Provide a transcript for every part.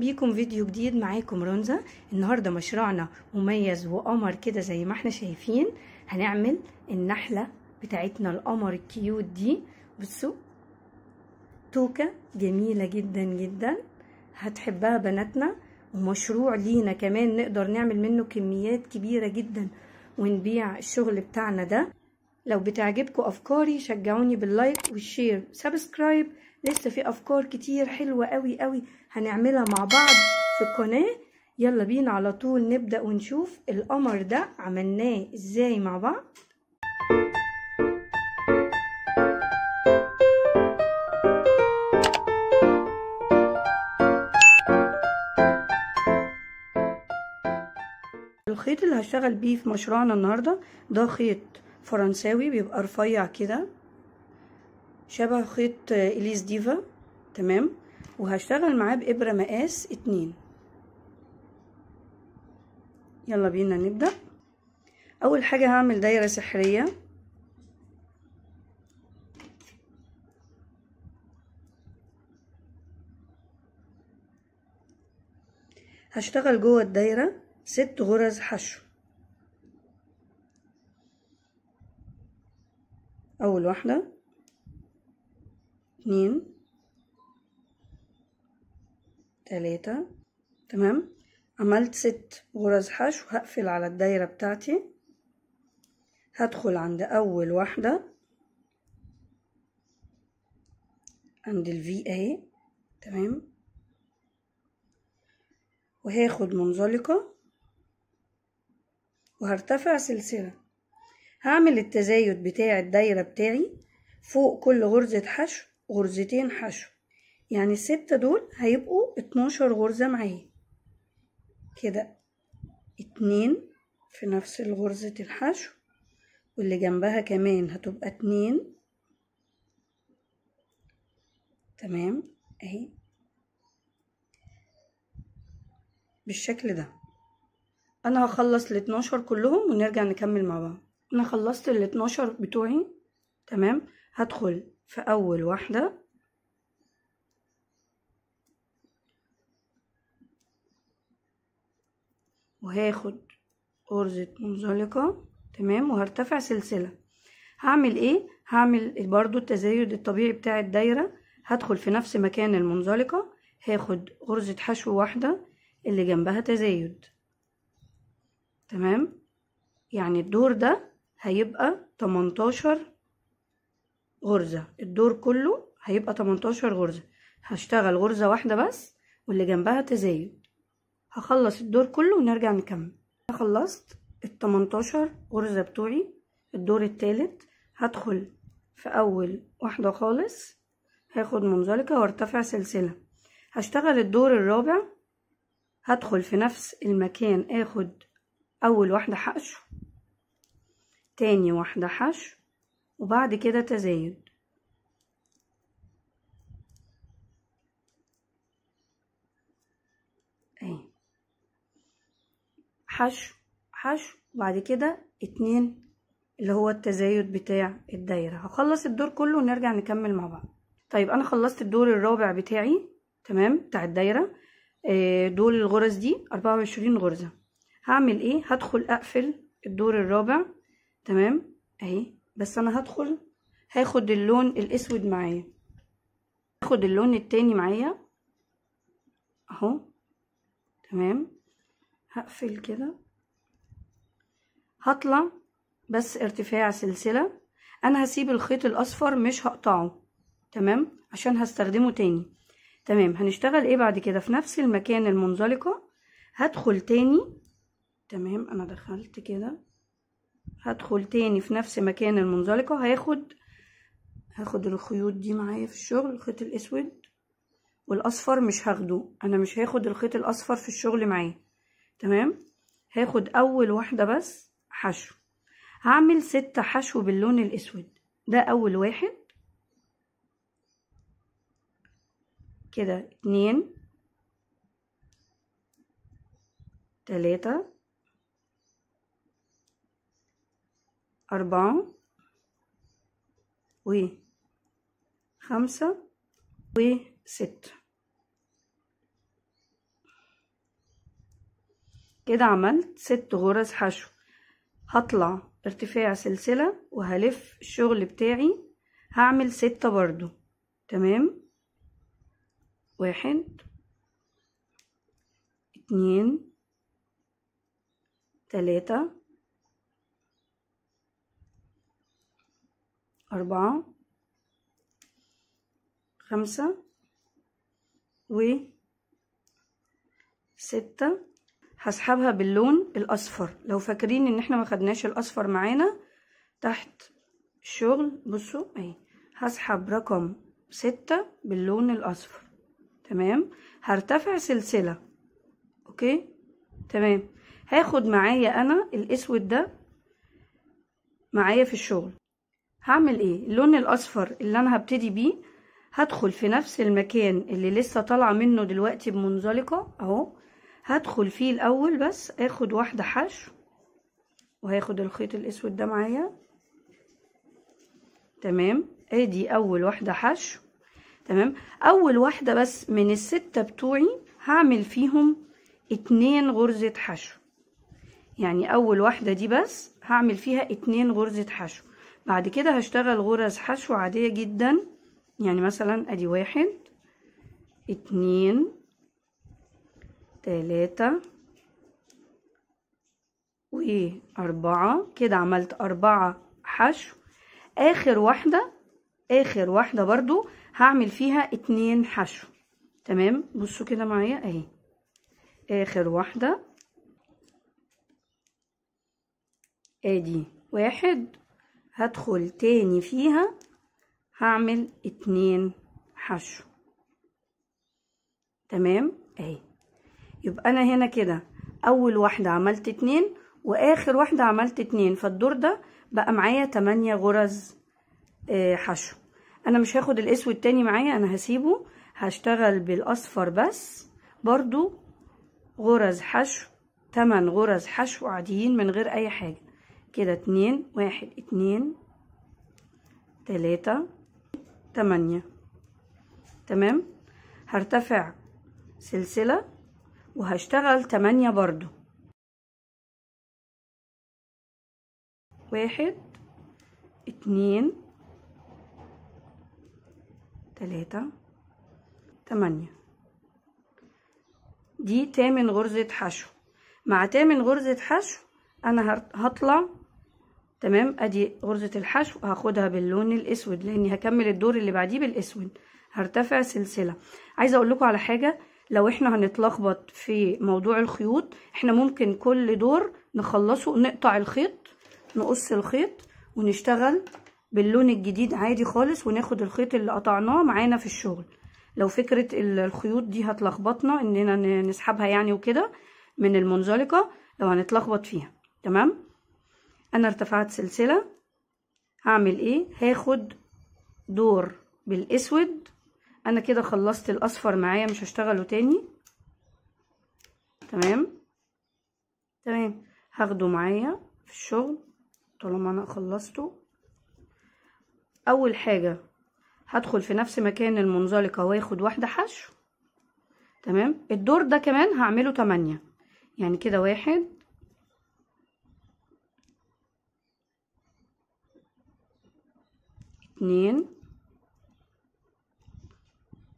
بيكم فيديو جديد معاكم رونزا النهارده مشروعنا مميز وقمر كده زي ما احنا شايفين هنعمل النحله بتاعتنا القمر الكيوت دي بصوا توكه جميله جدا جدا هتحبها بناتنا ومشروع لينا كمان نقدر نعمل منه كميات كبيره جدا ونبيع الشغل بتاعنا ده لو بتعجبكم افكاري شجعوني باللايك والشير سبسكرايب لسه في افكار كتير حلوه قوي قوي هنعملها مع بعض في القناة يلا بينا على طول نبدأ ونشوف القمر ده عملناه ازاي مع بعض الخيط اللي هشتغل بيه في مشروعنا النهاردة ده خيط فرنساوي بيبقى رفيع كده شبه خيط اليس ديفا تمام وهشتغل معاه بإبرة مقاس اتنين يلا بينا نبدأ أول حاجة هعمل دايرة سحرية هشتغل جوه الدايرة ست غرز حشو أول واحدة اتنين تلاتة تمام عملت ست غرز حشو هقفل على الدايرة بتاعتي هدخل عند أول واحدة عند الفي اهي تمام وهاخد منزلقة وهرتفع سلسلة هعمل التزايد بتاع الدايرة بتاعي فوق كل غرزة حشو غرزتين حشو يعني الستة دول هيبقوا اتناشر غرزة معايا كده اتنين في نفس الغرزة الحشو واللي جنبها كمان هتبقى اتنين تمام اهي بالشكل ده انا هخلص الاتناشر كلهم ونرجع نكمل مع بعض انا خلصت الاتناشر بتوعي تمام هدخل في اول واحدة وهاخد أرزة منزلقة تمام وهرتفع سلسلة هعمل ايه هعمل برضو التزايد الطبيعي بتاع الدايرة هدخل في نفس مكان المنزلقة هاخد غرزة حشو واحدة اللي جنبها تزايد تمام يعني الدور ده هيبقى 18 غرزة الدور كله هيبقى 18 غرزة هشتغل غرزة واحدة بس واللي جنبها تزايد هخلص الدور كله ونرجع نكمل خلصت التمنتاشر غرزة بتوعي الدور التالت هدخل في اول واحدة خالص هاخد منزلقة وارتفع سلسلة هشتغل الدور الرابع هدخل في نفس المكان اخد اول واحدة حشو تاني واحدة حشو وبعد كده تزايد حشو حشو وبعد كده اتنين اللي هو التزايد بتاع الدايرة هخلص الدور كله ونرجع نكمل مع بعض طيب انا خلصت الدور الرابع بتاعي تمام بتاع الدايرة آه، دول الغرز دي اربعة وعشرين غرزة هعمل ايه هدخل اقفل الدور الرابع تمام اهي بس انا هدخل هاخد اللون الاسود معايا هاخد اللون التاني معايا اهو تمام هقفل كده هطلع بس ارتفاع سلسلة انا هسيب الخيط الاصفر مش هقطعه تمام عشان هستخدمه تاني تمام هنشتغل ايه بعد كده في نفس المكان المنزلقة هدخل تاني تمام انا دخلت كده هدخل تاني في نفس مكان المنزلقة هاخد هاخد الخيوط دي معايا في الشغل الخيط الاسود والاصفر مش هاخده انا مش هاخد الخيط الاصفر في الشغل معايا تمام هاخد اول واحدة بس حشو هعمل ستة حشو باللون الاسود ده اول واحد كده اتنين تلاتة أربعة وخمسه وستة كده عملت ست غرز حشو هطلع ارتفاع سلسلة وهلف الشغل بتاعي هعمل ستة برضو تمام واحد اتنين تلاتة أربعة خمسة وستة هسحبها باللون الاصفر لو فاكرين ان احنا ما خدناش الاصفر معانا تحت الشغل بصوا اهي هسحب رقم ستة باللون الاصفر تمام هرتفع سلسلة اوكي تمام هاخد معايا انا الاسود ده معايا في الشغل هعمل ايه اللون الاصفر اللي انا هبتدي بيه هدخل في نفس المكان اللي لسه طالعه منه دلوقتي بمنزلقه اهو هدخل فيه الاول بس اخد واحده حشو وهاخد الخيط الاسود ده معايا تمام ادي اول واحده حشو تمام اول واحده بس من السته بتوعي هعمل فيهم اتنين غرزه حشو يعني اول واحده دي بس هعمل فيها اتنين غرزه حشو بعد كده هشتغل غرز حشو عاديه جدا يعني مثلا ادي واحد اتنين تلاتة وأربعة كده عملت أربعة حشو آخر واحدة آخر واحدة برضو هعمل فيها اتنين حشو تمام بصوا كده معايا اهي آخر واحدة ادي واحد هدخل تاني فيها هعمل اتنين حشو تمام اهي يبقى انا هنا كده اول واحدة عملت اتنين واخر واحدة عملت اتنين فالدور ده بقى معايا تمانية غرز آه، حشو انا مش هاخد الاسود تاني معايا انا هسيبه هشتغل بالاصفر بس برضو غرز حشو تمن غرز حشو عاديين من غير اي حاجة كده اتنين واحد اتنين تلاتة تمانية تمام هرتفع سلسلة وهشتغل تمانية برضو واحد اتنين تلاتة تمانية دي تامن غرزة حشو مع تامن غرزة حشو انا هطلع تمام ادي غرزة الحشو هاخدها باللون الاسود لاني هكمل الدور اللي بعديه بالاسود هرتفع سلسلة عايزة اقول لكم على حاجة لو احنا هنتلخبط في موضوع الخيوط احنا ممكن كل دور نخلصه نقطع الخيط نقص الخيط ونشتغل باللون الجديد عادي خالص وناخد الخيط اللي قطعناه معانا في الشغل لو فكرة الخيوط دي هتلخبطنا اننا نسحبها يعني وكده من المنزلقة لو هنتلخبط فيها تمام انا ارتفعت سلسلة هعمل ايه هاخد دور بالاسود انا كده خلصت الاصفر معايا مش هشتغله تاني تمام تمام هاخده معايا في الشغل طالما انا خلصته اول حاجه هدخل في نفس مكان المنزلقه واخد واحده حشو تمام الدور ده كمان هعمله تمانية يعني كده واحد اتنين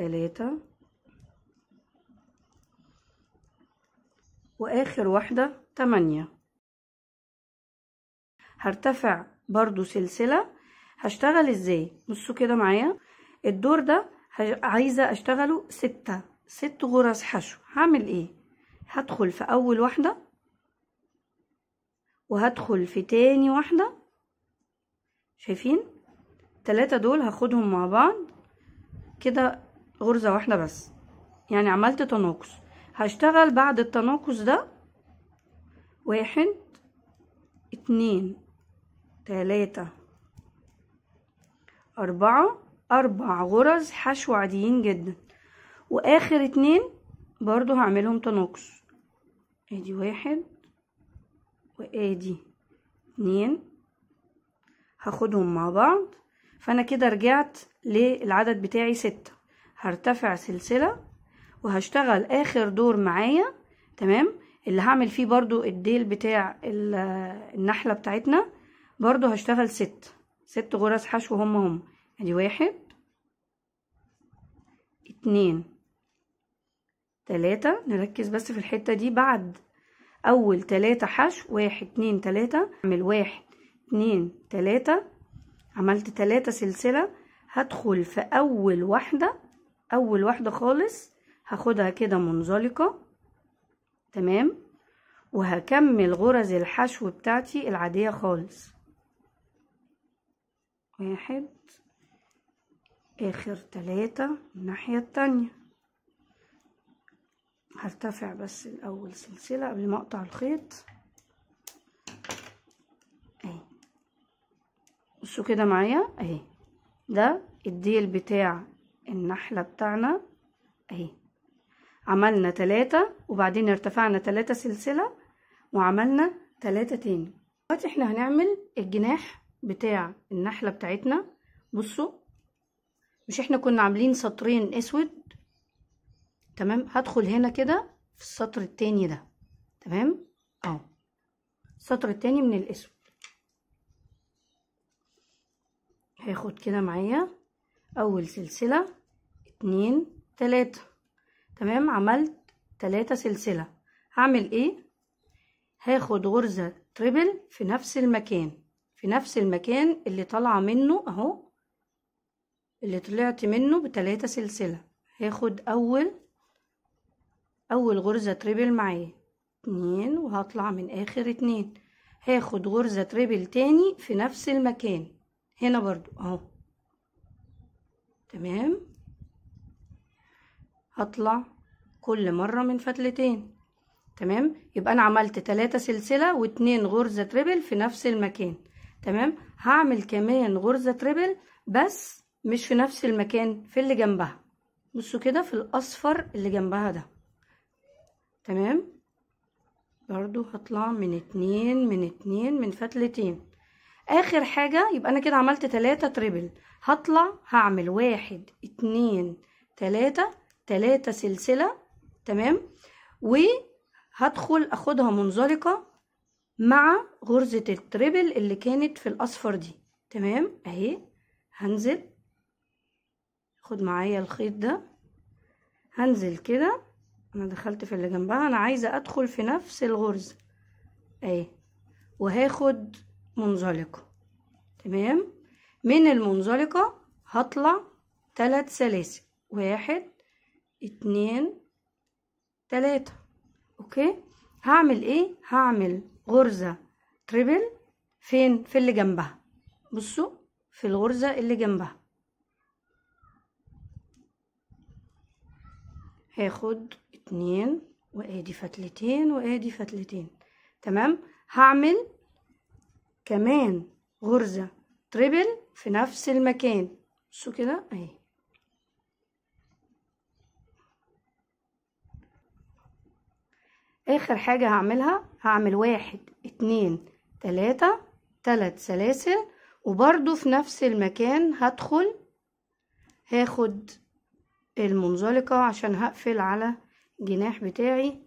تلاتة وآخر واحدة تمانية هرتفع برضو سلسلة هشتغل ازاي بصوا كده معايا الدور ده عايزة اشتغله ستة ست غرز حشو هعمل ايه هدخل في اول واحدة وهدخل في تاني واحدة شايفين التلاتة دول هاخدهم مع بعض كده غرزة واحدة بس يعني عملت تناقص هشتغل بعد التناقص ده واحد اتنين تلاتة أربعة أربع غرز حشو عاديين جدا وآخر اتنين برضو هعملهم تناقص ادي واحد وادي اتنين هاخدهم مع بعض فأنا كده رجعت للعدد بتاعي ستة هرتفع سلسلة وهشتغل اخر دور معايا تمام اللي هعمل فيه برضو الديل بتاع النحلة بتاعتنا برضو هشتغل ست ست غرز حشو هم هم ادي واحد اتنين تلاتة نركز بس في الحتة دي بعد اول تلاتة حشو واحد اتنين تلاتة اعمل واحد اتنين تلاتة عملت تلاتة سلسلة هدخل في اول واحدة اول واحدة خالص هاخدها كده منزلقة تمام وهكمل غرز الحشو بتاعتي العادية خالص واحد اخر تلاتة الناحية التانية هرتفع بس الاول سلسلة قبل ما اقطع الخيط اهي بصوا كده معايا اهي ده الديل بتاع النحلة بتاعنا اهي عملنا تلاتة وبعدين ارتفعنا تلاتة سلسلة وعملنا تلاتة تاني دلوقتي احنا هنعمل الجناح بتاع النحلة بتاعتنا بصوا مش احنا كنا عاملين سطرين اسود تمام هدخل هنا كده في السطر التاني ده تمام اهو السطر التاني من الاسود هاخد كده معايا اول سلسله اتنين تلاتة تمام عملت تلاتة سلسلة هعمل ايه هاخد غرزة تريبل في نفس المكان في نفس المكان اللي طالعة منه اهو اللي طلعت منه بتلاتة سلسلة هاخد اول اول غرزة تريبل معايا اتنين وهطلع من اخر اتنين هاخد غرزة تريبل تاني في نفس المكان هنا برضو اهو تمام هطلع كل مرة من فتلتين تمام يبقى انا عملت تلاتة سلسلة واتنين غرزة تريبل في نفس المكان تمام هعمل كمان غرزة تريبل بس مش في نفس المكان في اللي جنبها بصوا كده في الاصفر اللي جنبها ده تمام برضو هطلع من اتنين من اتنين من فتلتين اخر حاجة يبقى انا كده عملت تلاتة تريبل هطلع هعمل واحد اتنين تلاتة تلاتة سلسلة تمام وهدخل اخدها منزلقة مع غرزة التريبل اللي كانت في الاصفر دي تمام اهي هنزل خد معايا الخيط ده هنزل كده انا دخلت في اللي جنبها انا عايزة ادخل في نفس الغرزة اهي وهاخد منزلقة تمام من المنزلقة هطلع تلات سلاسل واحد اتنين تلاتة اوكي هعمل ايه هعمل غرزة تريبل فين في اللي جنبها بصوا في الغرزة اللي جنبها هاخد اتنين وادي فتلتين وادي فتلتين تمام هعمل كمان غرزة تريبل في نفس المكان بصوا كده اهي اخر حاجة هعملها هعمل واحد اتنين تلاتة تلات سلاسل وبرضو في نفس المكان هدخل هاخد المنزلقة عشان هقفل على جناح بتاعي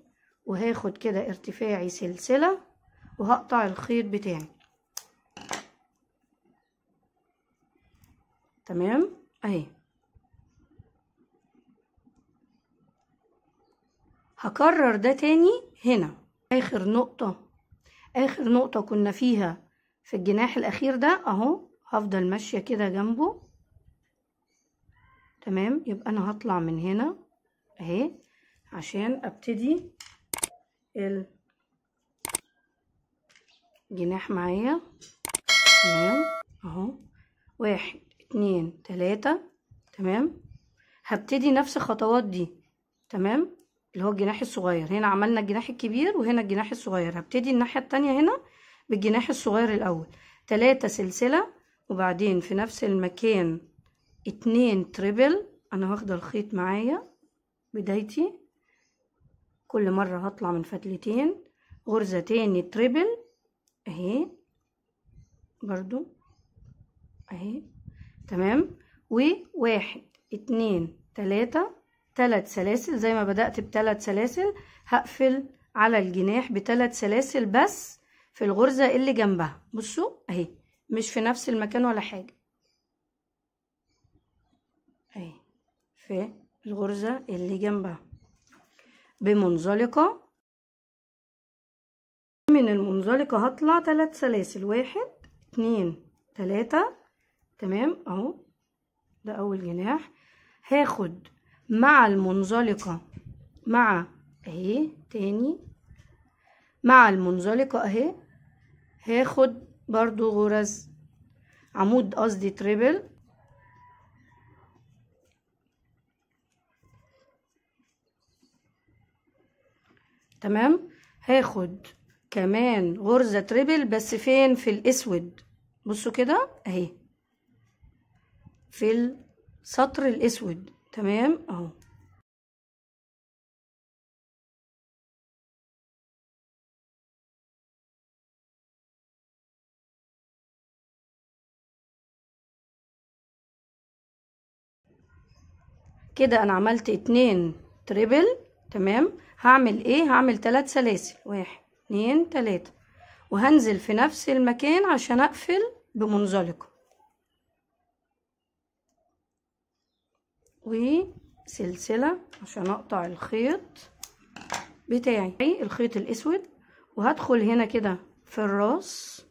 وهاخد كده ارتفاعي سلسلة وهقطع الخيط بتاعي تمام اهي هكرر ده تاني هنا اخر نقطة اخر نقطة كنا فيها في الجناح الاخير ده اهو هفضل ماشية كده جنبه تمام يبقى انا هطلع من هنا اهي عشان ابتدي الجناح معايا تمام اهو واحد اتنين تلاتة تمام هبتدي نفس الخطوات دي تمام اللي هو الجناح الصغير هنا عملنا الجناح الكبير وهنا الجناح الصغير هبتدي الناحية التانية هنا بالجناح الصغير الأول تلاتة سلسلة وبعدين في نفس المكان اتنين تريبل أنا واخدة الخيط معايا بدايتي كل مرة هطلع من فتلتين غرزة تاني تريبل اهي برضو اهي تمام وواحد اتنين تلاتة ثلاث سلاسل زي ما بدأت بثلاث سلاسل هقفل على الجناح بثلاث سلاسل بس في الغرزة اللي جنبها بصوا اهي مش في نفس المكان ولا حاجة اهي في الغرزة اللي جنبها بمنزلقة من المنزلقة هطلع ثلاث سلاسل واحد اتنين تلاتة تمام اهو ده اول جناح هاخد مع المنزلقة مع اهي تاني مع المنزلقة اهي هاخد برضو غرز عمود قصدي تريبل تمام هاخد كمان غرزة تريبل بس فين في الاسود بصوا كده اهي في السطر الاسود تمام اهو كده انا عملت اتنين تريبل تمام هعمل ايه هعمل تلات سلاسل واحد اتنين تلاتة وهنزل في نفس المكان عشان اقفل بمنزلقه وسلسلة عشان اقطع الخيط بتاعي الخيط الاسود وهدخل هنا كده في الراس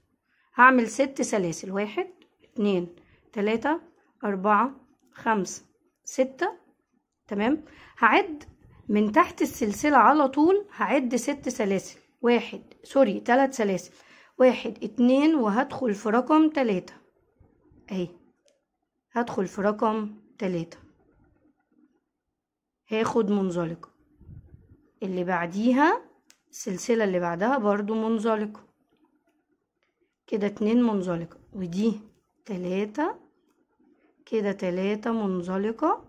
هعمل ست سلاسل واحد اتنين تلاتة اربعة خمسة ستة تمام هعد من تحت السلسلة على طول هعد ست سلاسل واحد سوري تلات سلاسل واحد اتنين وهدخل في رقم تلاتة اهي هدخل في رقم تلاتة هاخد منزلقة اللي بعديها السلسلة اللي بعدها برضو منزلقة كده اتنين منزلقة ودي تلاتة كده تلاتة منزلقة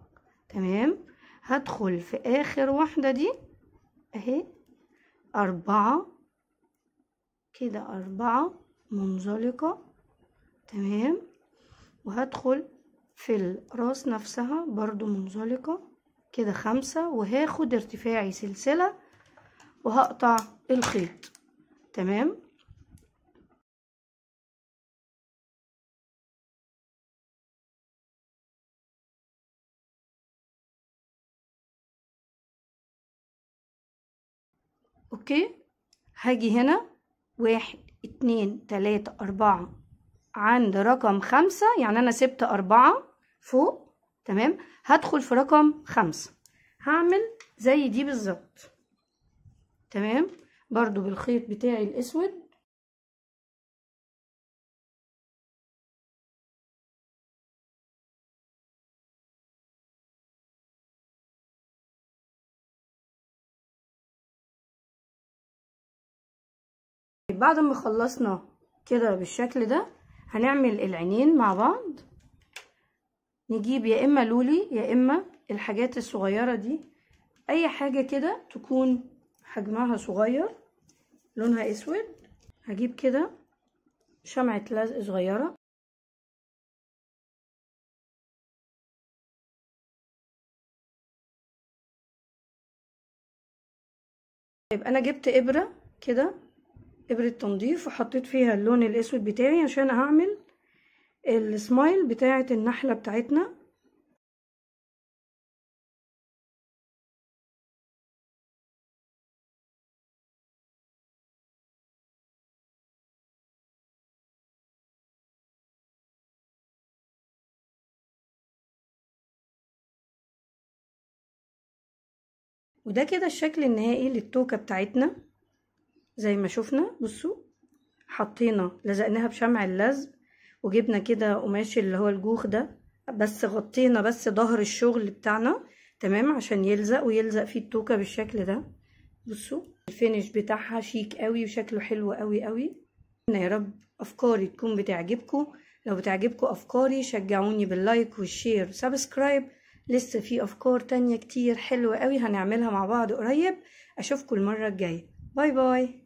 تمام هدخل في اخر واحدة دي اهي اربعة كده اربعة منزلقة تمام وهدخل في الراس نفسها برضو منزلقة كده خمسة وهاخد ارتفاعي سلسلة وهقطع الخيط تمام اوكي هاجي هنا واحد اتنين تلاتة اربعة عند رقم خمسة يعني انا سبت اربعة فوق تمام هدخل في رقم خمسة هعمل زي دي بالظبط تمام برضو بالخيط بتاعي الاسود بعد ما خلصنا كده بالشكل ده هنعمل العينين مع بعض نجيب يا اما لولي يا اما الحاجات الصغيره دي اي حاجه كده تكون حجمها صغير لونها اسود هجيب كده شمعه لزق صغيره طيب انا جبت ابره كده ابره تنظيف وحطيت فيها اللون الاسود بتاعي عشان هعمل السمايل بتاعة النحلة بتاعتنا وده كده الشكل النهائي للتوكة بتاعتنا زي ما شفنا بصوا حطينا لزقناها بشمع اللزق وجبنا كده قماش اللي هو الجوخ ده بس غطينا بس ظهر الشغل بتاعنا تمام عشان يلزق ويلزق فيه التوكة بالشكل ده بصوا الفينش بتاعها شيك قوي وشكله حلو قوي قوي يا رب افكاري تكون بتعجبكم لو بتعجبكم افكاري شجعوني باللايك والشير وسبسكرايب لسه في افكار تانية كتير حلوة قوي هنعملها مع بعض قريب اشوفكم المرة الجاية باي باي